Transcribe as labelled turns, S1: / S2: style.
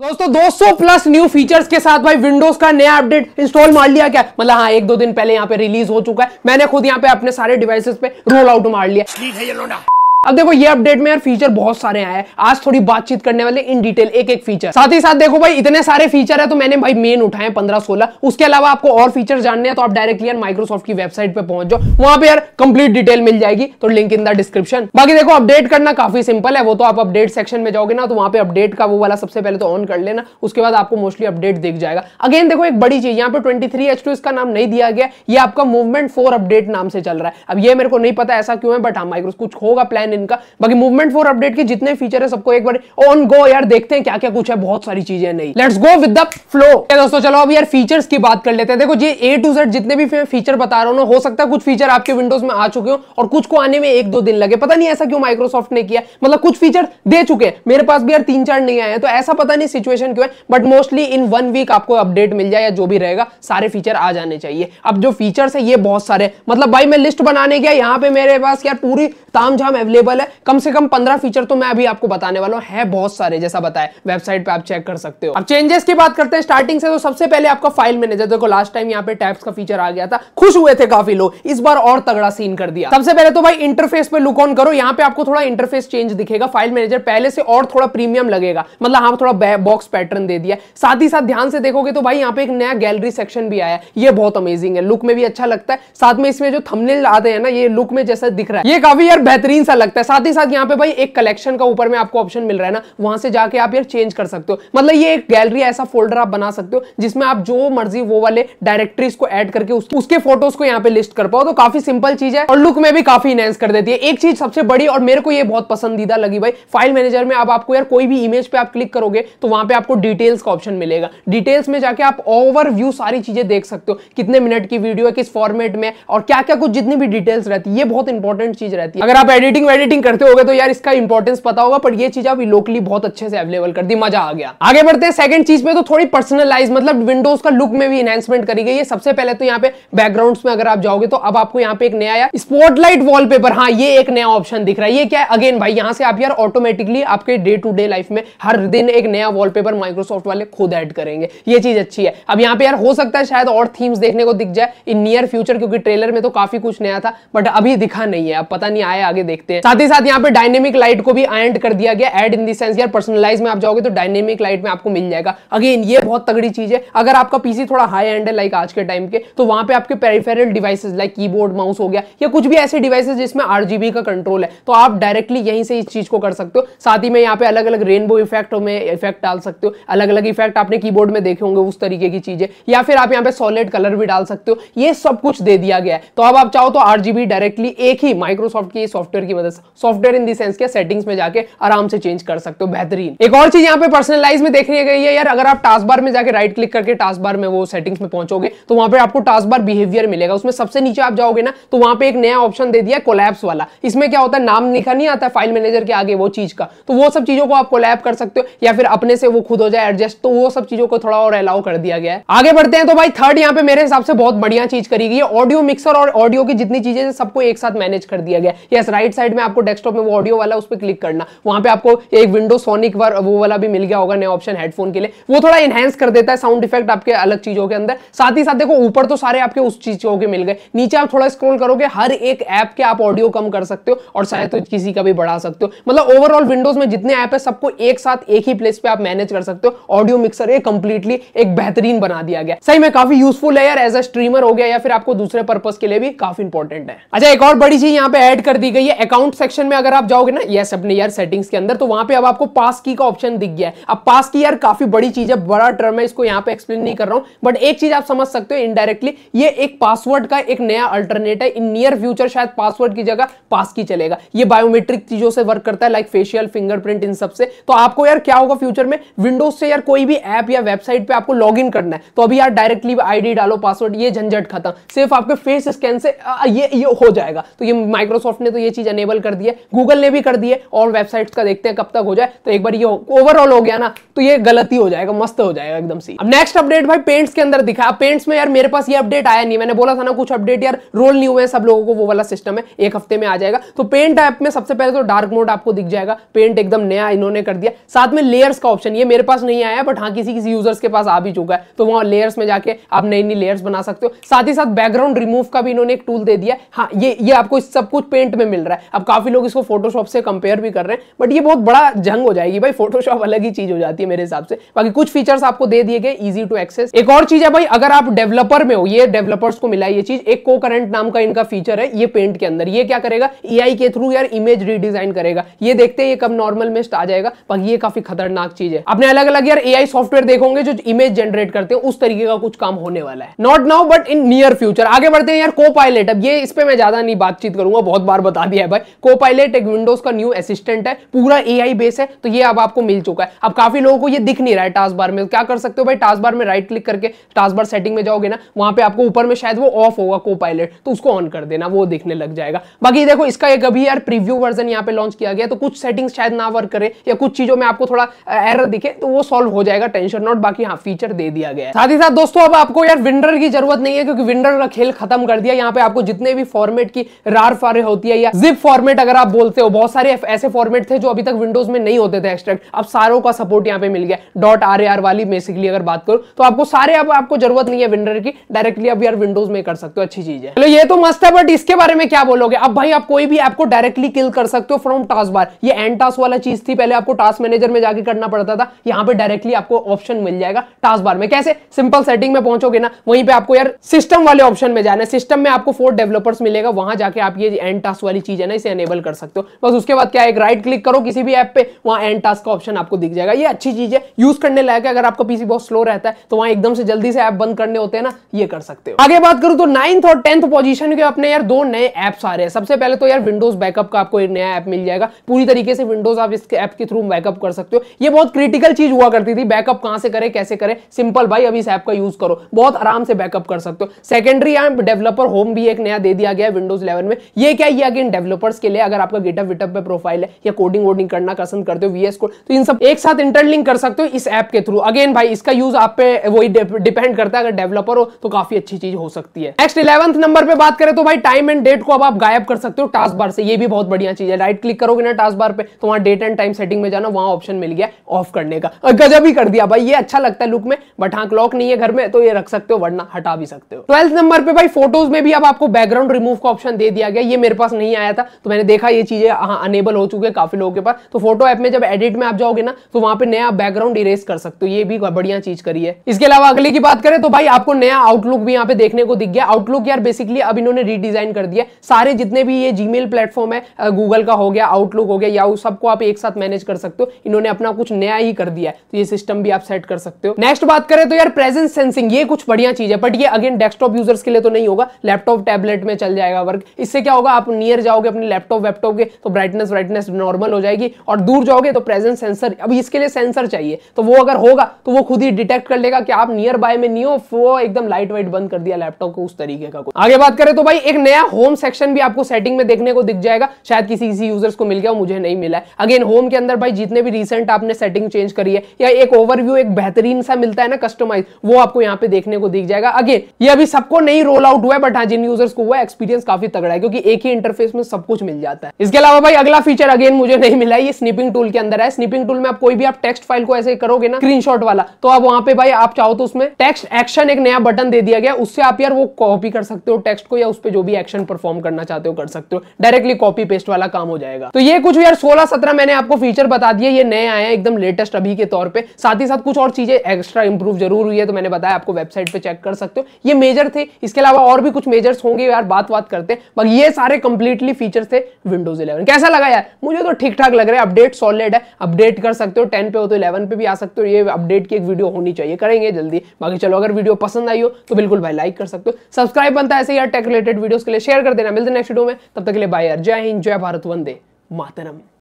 S1: दोस्तों 200 plus new features के साथ भाई विंडोज का नया अपडेट इंस्टॉल मार लिया क्या मतलब हाँ एक दो दिन पहले यहाँ पे रिलीज हो चुका है मैंने खुद यहाँ पे अपने सारे डिवाइसेस पे रोल आउट मार लिया अब देखो ये अपडेट में यार फीचर बहुत सारे आए हैं आज थोड़ी बातचीत करने वाले इन डिटेल एक एक फीचर साथ ही साथ देखो भाई इतने सारे फीचर है तो मैंने भाई मेन उठाए पंद्रह सोलह उसके अलावा आपको और फीचर जानने हैं तो आप डायरेक्टली यार माइक्रोसॉफ्ट की वेबसाइट पे पहुंच जाओ वहां पे यार कंप्लीट डिटेल मिल जाएगी तो लिंक इन द डिस्क्रिप्शन बाकी देखो अपडेट करना काफी सिंपल है वो तो आप अपडेट सेक्शन में जाओगे ना तो वहां पे अपडेट का वो वाला सबसे पहले तो ऑन कर लेना उसके बाद आपको मोस्टली अपडेट दिख जाएगा अगेन देखो एक बड़ी चीज यहाँ पे ट्वेंटी थ्री एच टू इसका नाम नहीं दिया गया ये आपका मूवमेंट फोर अपडेट नाम से चल रहा है अब ये मेरे को नहीं पता ऐसा क्यों है बट हाँ माइक्रोस कुछ होगा प्लान प्लान इनका बाकी मूवमेंट फोर अपडेट के जितने फीचर है सबको एक बार ऑन गो यार देखते हैं क्या क्या कुछ है बहुत सारी चीजें नहीं let's go with the flow दोस्तों चलो अब यार फीचर्स की बात कर लेते हैं देखो ये ए टू जेड जितने भी फीचर बता रहा हूँ हो सकता है कुछ फीचर आपके विंडोज में आ चुके हो और कुछ को आने में एक दो दिन लगे पता नहीं ऐसा क्यों माइक्रोसॉफ्ट ने किया मतलब कुछ फीचर दे चुके हैं मेरे पास भी यार तीन चार नहीं आए हैं तो ऐसा पता नहीं सिचुएशन क्यों है but mostly in one week आपको अपडेट मिल जाए या जो भी रहेगा सारे फीचर आ जाने चाहिए अब जो फीचर्स है ये बहुत सारे मतलब भाई मैं लिस्ट बनाने गया यहाँ पे मेरे पास यार पूरी ताम अवेलेबल अवेलेबल है कम से कम पंद्रह फीचर तो मैं अभी आपको बताने वाला हूँ है बहुत सारे जैसा बताया वेबसाइट पे आप चेक कर सकते हो अब चेंजेस की बात करते हैं स्टार्टिंग से तो सबसे पहले आपका फाइल मैनेजर देखो लास्ट टाइम यहाँ पे टैब्स का फीचर आ गया था खुश हुए थे काफी लोग इस बार और तगड़ा सीन कर दिया सबसे पहले तो भाई इंटरफेस पे लुक ऑन करो यहाँ पे आपको थोड़ा इंटरफेस चेंज दिखेगा फाइल मैनेजर पहले से और थोड़ा प्रीमियम लगेगा मतलब हाँ थोड़ा बॉक्स पैटर्न दे दिया साथ ही साथ ध्यान से देखोगे तो भाई यहाँ पे एक नया गैलरी सेक्शन भी आया ये बहुत अमेजिंग है लुक में भी अच्छा लगता है साथ में इसमें जो थमनेल आते हैं ना ये लुक में जैसा दिख रहा है ये काफी यार बेहतरीन सा सकता है साथ ही साथ यहाँ पे भाई एक कलेक्शन का ऊपर में आपको ऑप्शन मिल रहा है ना वहां से जाके आप यार चेंज कर सकते हो मतलब ये एक गैलरी ऐसा फोल्डर आप बना सकते हो जिसमें आप जो मर्जी वो वाले डायरेक्टरीज को एड करके उस, उसके फोटोज को यहाँ पे लिस्ट कर पाओ तो काफी सिंपल चीज है और लुक में भी काफी इनहेंस कर देती है एक चीज सबसे बड़ी और मेरे को ये बहुत पसंदीदा लगी भाई फाइल मैनेजर में आप आपको यार कोई भी इमेज पे आप क्लिक करोगे तो वहां पे आपको डिटेल्स का ऑप्शन मिलेगा डिटेल्स में जाके आप ओवरव्यू सारी चीजें देख सकते हो कितने मिनट की वीडियो है किस फॉर्मेट में और क्या क्या कुछ जितनी भी डिटेल्स रहती है ये बहुत इंपॉर्टेंट चीज रहती है अगर आप एडिटिंग एडिटिंग करते हो तो यार इसका इंपॉर्टेंस पता होगा पर ये चीज आप लोकली बहुत अच्छे से अवेलेबल कर दी मजा आ गया आगे बढ़ते हैं सेकंड चीज में तो थोड़ी पर्सनलाइज मतलब विंडोज का लुक में भी एनहेंसमेंट करी गई है सबसे पहले तो यहाँ पे बैकग्राउंड में अगर आप जाओगे तो अब आपको यहाँ पे एक नया आया स्पॉटलाइट वॉलपेपर हाँ ये एक नया ऑप्शन दिख रहा है ये क्या है अगेन भाई यहाँ से आप यार ऑटोमेटिकली आपके डे टू डे लाइफ में हर दिन एक नया वॉलपेपर माइक्रोसॉफ्ट वाले खुद ऐड करेंगे ये चीज अच्छी है अब यहाँ पे यार हो सकता है शायद और थीम्स देखने को दिख जाए इन नियर फ्यूचर क्योंकि ट्रेलर में तो काफी कुछ नया था बट अभी दिखा नहीं है अब पता नहीं आया आगे देखते हैं साथ ही साथ यहाँ पे डायनेमिक लाइट को भी एंड कर दिया गया एड इन दी सेंस यार पर्सनलाइज में आप जाओगे तो डायनेमिक लाइट में आपको मिल जाएगा अगेन ये बहुत तगड़ी चीज है अगर आपका पीसी थोड़ा हाई एंड है लाइक आज के टाइम के तो वहां पे आपके peripheral devices like keyboard mouse हो गया या कुछ भी ऐसे डिवाइसेज जिसमें आर का कंट्रोल है तो आप डायरेक्टली यहीं से इस चीज को कर सकते हो साथ ही में यहाँ पे अलग अलग रेनबो इफेक्ट में इफेक्ट डाल सकते हो अलग अलग इफेक्ट आपने कीबोर्ड में देखे होंगे उस तरीके की चीजें या फिर आप यहाँ पे सॉलिड कलर भी डाल सकते हो ये सब कुछ दे दिया गया है तो अब आप चाहो तो आरजीबी डायरेक्टली एक ही माइक्रोसॉफ्ट की सॉफ्टवेयर की मदद सॉफ्टवेयर इन द सेंस के सेटिंग्स में जाके आराम से चेंज कर सकते हो बेहतरीन एक और चीज यहाँ पे पर्सनलाइज में देखने गई है यार अगर आप टास्क बार में जाके राइट क्लिक करके टास्क बार में वो सेटिंग्स में पहुंचोगे तो वहां पर आपको टास्क बार बिहेवियर मिलेगा उसमें सबसे नीचे आप जाओगे ना तो वहां पर एक नया ऑप्शन दे दिया कोलैप्स वाला इसमें क्या होता है नाम लिखा नहीं आता फाइल मैनेजर के आगे वो चीज का तो वो सब चीजों को आप कोलैप कर सकते हो या फिर अपने से वो खुद हो जाए एडजस्ट तो वो सब चीजों को थोड़ा और अलाउ कर दिया गया है आगे बढ़ते हैं तो भाई थर्ड यहाँ पे मेरे हिसाब से बहुत बढ़िया चीज करी गई है ऑडियो मिक्सर और ऑडियो की जितनी चीजें सबको एक साथ मैनेज कर दिया गया यस राइट साइड में आपको डेस्कटॉप में वो ऑडियो वाला उस पर क्लिक करना वहां पे आपको एक विंडो सोनिक वर वो वाला भी मिल गया होगा नया ऑप्शन हेडफोन के लिए वो थोड़ा इनहेंस कर देता है साउंड इफेक्ट आपके अलग चीजों के अंदर साथ ही साथ देखो ऊपर तो सारे आपके उस चीजों के मिल गए नीचे आप थोड़ा स्क्रोल करोगे हर एक ऐप के आप ऑडियो कम कर सकते हो और शायद तो किसी का भी बढ़ा सकते हो मतलब ओवरऑल विंडोज में जितने ऐप है सबको एक साथ एक ही प्लेस पे आप मैनेज कर सकते हो ऑडियो मिक्सर एक कंप्लीटली एक बेहतरीन बना दिया गया सही में काफी यूजफुल है यार एज अ स्ट्रीमर हो गया या फिर आपको दूसरे पर्पज के लिए भी काफी इंपॉर्टेंट है अच्छा एक और बड़ी चीज यहाँ पे ऐड कर दी गई है अकाउंट सेक्शन में अगर आप जाओगे ना यस अपने यार सेटिंग्स के अंदर तो वहां पे अब आपको पास की का ऑप्शन दिख गया है अब पास की यार काफी बड़ी चीज है बड़ा टर्म है इसको यहाँ पे एक्सप्लेन नहीं कर रहा हूं बट एक चीज आप समझ सकते हो इनडायरेक्टली ये एक पासवर्ड का एक नया अल्टरनेट है इन नियर फ्यूचर शायद पासवर्ड की जगह पास की चलेगा ये बायोमेट्रिक चीजों से वर्क करता है लाइक फेशियल फिंगरप्रिंट इन सबसे तो आपको यार क्या होगा फ्यूचर में विंडोज से यार कोई भी ऐप या वेबसाइट पर आपको लॉग करना है तो अभी यार डायरेक्टली आईडी डालो पासवर्ड ये झंझट खत्म सिर्फ आपके फेस स्कैन से ये, ये हो जाएगा तो ये माइक्रोसॉफ्ट ने तो ये चीज अनेबल गूगल कर दिया गूगल ने भी कर दिए और वेबसाइट्स का देखते हैं कब तक हो जाए तो एक बार ये ओवरऑल हो गया ना तो ये गलती हो जाएगा मस्त हो जाएगा एकदम सी अब नेक्स्ट अपडेट भाई पेंट्स के अंदर दिखा पेंट्स में यार मेरे पास ये अपडेट आया नहीं मैंने बोला था ना कुछ अपडेट यार रोल नहीं हुए सब लोगों को वो वाला सिस्टम है एक हफ्ते में आ जाएगा तो पेंट ऐप में सबसे पहले तो डार्क मोड आपको दिख जाएगा पेंट एकदम नया इन्होंने कर दिया साथ में लेयर्स का ऑप्शन ये मेरे पास नहीं आया बट हाँ किसी किसी यूजर्स के पास आ भी चुका है तो वहां लेयर्स में जाके आप नई नई लेयर्स बना सकते हो साथ ही साथ बैकग्राउंड रिमूव का भी इन्होंने एक टूल दे दिया हाँ ये ये आपको सब कुछ पेंट में मिल रहा है अब काफी लोग इसको फोटोशॉप से कंपेयर भी कर रहे हैं बट ये बहुत बड़ा जंग हो जाएगी भाई फोटोशॉप अलग ही चीज हो जाती है मेरे हिसाब से बाकी कुछ फीचर्स आपको दे दिए गए इजी टू एक्सेस एक और चीज है भाई अगर आप डेवलपर में हो ये डेवलपर्स को मिला ये चीज एक को करंट नाम का इनका फीचर है ये पेंट के अंदर ये क्या करेगा ई के थ्रू यार इमेज रिडिजाइन करेगा ये देखते हैं ये कब नॉर्मल में आ जाएगा बाकी ये काफी खतरनाक चीज है अपने अलग अलग यार ए सॉफ्टवेयर देखोगे जो इमेज जनरेट करते हैं उस तरीके का कुछ काम होने वाला है not now but in near future आगे बढ़ते हैं यार को पायलट अब ये इस पर मैं ज्यादा नहीं बातचीत करूंगा बहुत बार बता दिया है भाई को पायलट एक विंडोज का न्यू असिस्टेंट है पूरा ए आई बेस है तो ये अब आपको मिल चुका है अब काफी लोगों को ये दिख नहीं रहा है टास्क बार में क्या कर सकते हो भाई टास्क बार में राइट क्लिक करके टास्क बार सेटिंग में जाओगे ना वहां पे आपको ऊपर में शायद वो ऑफ होगा को पायलट तो उसको ऑन कर देना वो दिखने लग जाएगा बाकी देखो इसका एक अभी यार प्रीव्यू वर्जन यहाँ पे लॉन्च किया गया तो कुछ सेटिंग शायद ना वर्क करे या कुछ चीजों में आपको थोड़ा एरर दिखे तो वो सॉल्व हो जाएगा टेंशन नॉट बाकी हाँ फीचर दे दिया गया साथ ही साथ दोस्तों अब आपको यार विंडर की जरूरत नहीं है क्योंकि विंडर का खेल खत्म कर दिया यहाँ पे आपको जितने भी फॉर्मेट की रार फारे होती है या जिप फॉर्मेट फॉर्मेट अगर आप बोलते हो बहुत सारे ऐसे फॉर्मेट थे जो अभी तक विंडोज में नहीं होते थे एक्सट्रैक्ट अब सारों का सपोर्ट यहाँ पे मिल गया डॉट आर आर वाली बेसिकली अगर बात करूँ तो आपको सारे अब आपको जरूरत नहीं है विंडर की डायरेक्टली अब यार विंडोज में कर सकते हो अच्छी चीज है चलो ये तो मस्त है बट इसके बारे में क्या बोलोगे अब भाई आप कोई भी आपको डायरेक्टली किल कर सकते हो फ्रॉम टास्क बार ये एंड टास्क वाला चीज थी पहले आपको टास्क मैनेजर में जाके करना पड़ता था यहाँ पे डायरेक्टली आपको ऑप्शन मिल जाएगा टास्क बार में कैसे सिंपल सेटिंग में पहुंचोगे ना वहीं पे आपको यार सिस्टम वाले ऑप्शन में जाना है सिस्टम में आपको फोर डेवलपर्स मिलेगा वहां जाके आप ये एंड टास्क वाली चीज है ना इसे एनेबल कर सकते हो बस उसके बाद क्या एक राइट क्लिक करो किसी भी ऐप पे वहां एंड टास्क का ऑप्शन आपको दिख जाएगा ये अच्छी चीज़ है यूज करने लायक है अगर आपका पीसी बहुत स्लो रहता है तो वहां एकदम से जल्दी से ऐप बंद करने होते हैं ना ये कर सकते हो आगे बात करूं तो नाइन्थ और टेंथ पोजिशन के अपने यार दो नए ऐप्स आ रहे हैं सबसे पहले तो यार विंडोज बैकअप का आपको एक नया ऐप मिल जाएगा पूरी तरीके से विंडोज आप इसके ऐप के थ्रू बैकअप कर सकते हो ये बहुत क्रिटिकल चीज हुआ करती थी बैकअप कहां से करें कैसे करें सिंपल भाई अभी इस ऐप का यूज करो बहुत आराम से बैकअप कर सकते हो सेकेंडरी डेवलपर होम भी एक नया दे दिया गया विंडोज इलेवन में ये क्या ये अगेन डेवलपर्स के के लिए अगर आपका गेटअप विटअप पे प्रोफाइल है या कोडिंग वोडिंग करना पसंद करते हो वीएस कोड तो इन सब एक साथ इंटरलिंक कर सकते हो इस ऐप के थ्रू अगेन भाई इसका यूज आप पे वही डिपेंड करता है अगर डेवलपर हो तो काफी अच्छी चीज हो सकती है नेक्स्ट इलेवंथ नंबर पे बात करें तो भाई टाइम एंड डेट को अब आप गायब कर सकते हो टास्क बार से ये भी बहुत बढ़िया चीज है राइट क्लिक करोगे ना टास्क बार पे तो वहां डेट एंड टाइम सेटिंग में जाना वहां ऑप्शन मिल गया ऑफ करने का गजब ही कर दिया भाई ये अच्छा लगता है लुक में बट हाँ क्लॉक नहीं है घर में तो ये रख सकते हो वरना हटा भी सकते हो ट्वेल्थ नंबर पे भाई फोटोज में भी अब आपको बैकग्राउंड रिमूव का ऑप्शन दे दिया गया ये मेरे पास नहीं आया था तो मैंने देखा ये चीज़ें हाँ अनेबल हो चुके हैं काफ़ी लोगों के पास तो फोटो ऐप में जब एडिट में आप जाओगे ना तो वहां पे नया बैकग्राउंड इरेज कर सकते हो ये भी बढ़िया चीज़ करी है इसके अलावा अगले की बात करें तो भाई आपको नया आउटलुक भी यहाँ पे देखने को दिख गया आउटलुक यार बेसिकली अब इन्होंने रीडिजाइन कर दिया सारे जितने भी ये जीमेल प्लेटफॉर्म है गूगल का हो गया आउटलुक हो गया या उस सबको आप एक साथ मैनेज कर सकते हो इन्होंने अपना कुछ नया ही कर दिया तो ये सिस्टम भी आप सेट कर सकते हो नेक्स्ट बात करें तो यार प्रेजेंस सेंसिंग ये कुछ बढ़िया चीज है बट ये अगेन डेस्कटॉप यूजर्स के लिए तो नहीं होगा लैपटॉप टैबलेट में चल जाएगा वर्क इससे क्या होगा आप नियर जाओगे अपने लैपटॉप लैपटॉप वैपटॉप के तो ब्राइटनेस ब्राइटनेस नॉर्मल हो जाएगी और दूर जाओगे तो प्रेजेंस सेंसर अब इसके लिए सेंसर चाहिए तो वो अगर होगा तो वो खुद ही डिटेक्ट कर लेगा कि आप नियर बाय में नहीं हो वो एकदम लाइट वाइट बंद कर दिया लैपटॉप को उस तरीके का आगे बात करें तो भाई एक नया होम सेक्शन भी आपको सेटिंग में देखने को दिख जाएगा शायद किसी किसी यूजर्स को मिल गया मुझे नहीं मिला है अगेन होम के अंदर भाई जितने भी रिसेंट आपने सेटिंग चेंज करी है या एक ओवरव्यू एक बेहतरीन सा मिलता है ना कस्टमाइज वो आपको यहाँ पे देखने को दिख जाएगा अगेन ये अभी सबको नहीं रोल आउट हुआ है बट हाँ जिन यूजर्स को हुआ एक्सपीरियंस काफी तगड़ा है क्योंकि एक ही इंटरफेस में सब कुछ मिल जाता है इसके अलावा भाई अगला फीचर अगेन मुझे नहीं मिला ये स्निपिंग टूल के अंदर है स्निपिंग टूल में आप कोई भी आप टेक्स्ट फाइल को ऐसे करोगे ना स्क्रीन वाला तो आप वहां पे भाई आप चाहो तो उसमें टेक्स्ट एक्शन एक नया बटन दे दिया गया उससे आप यार वो कॉपी कर सकते हो टेक्स्ट को या उस पर जो भी एक्शन परफॉर्म करना चाहते हो कर सकते हो डायरेक्टली कॉपी पेस्ट वाला काम हो जाएगा तो ये कुछ यार सोलह सत्रह मैंने आपको फीचर बता दिए ये नए आए एकदम लेटेस्ट अभी के तौर पर साथ ही साथ कुछ और चीजें एक्स्ट्रा इंप्रूव जरूर हुई है तो मैंने बताया आपको वेबसाइट पर चेक कर सकते हो ये मेजर थे इसके अलावा और भी कुछ मेजर्स होंगे यार बात बात करते हैं ये सारे कंप्लीटली फीचर्स थे से विंडोज 11 कैसा लगा यार मुझे तो ठीक ठाक लग रहा है अपडेट सॉलिड है अपडेट कर सकते हो 10 पे हो तो 11 पे भी आ सकते हो ये अपडेट की एक वीडियो होनी चाहिए करेंगे जल्दी बाकी चलो अगर वीडियो पसंद आई हो तो बिल्कुल भाई लाइक कर सकते हो सब्सक्राइब बनता है ऐसे यार टेक रिलेटेड वीडियो के लिए शेयर कर देना मिलते नेक्स्ट वीडियो में तब तक के लिए बाय यार जय हिंद जय भारत वंदे मातरम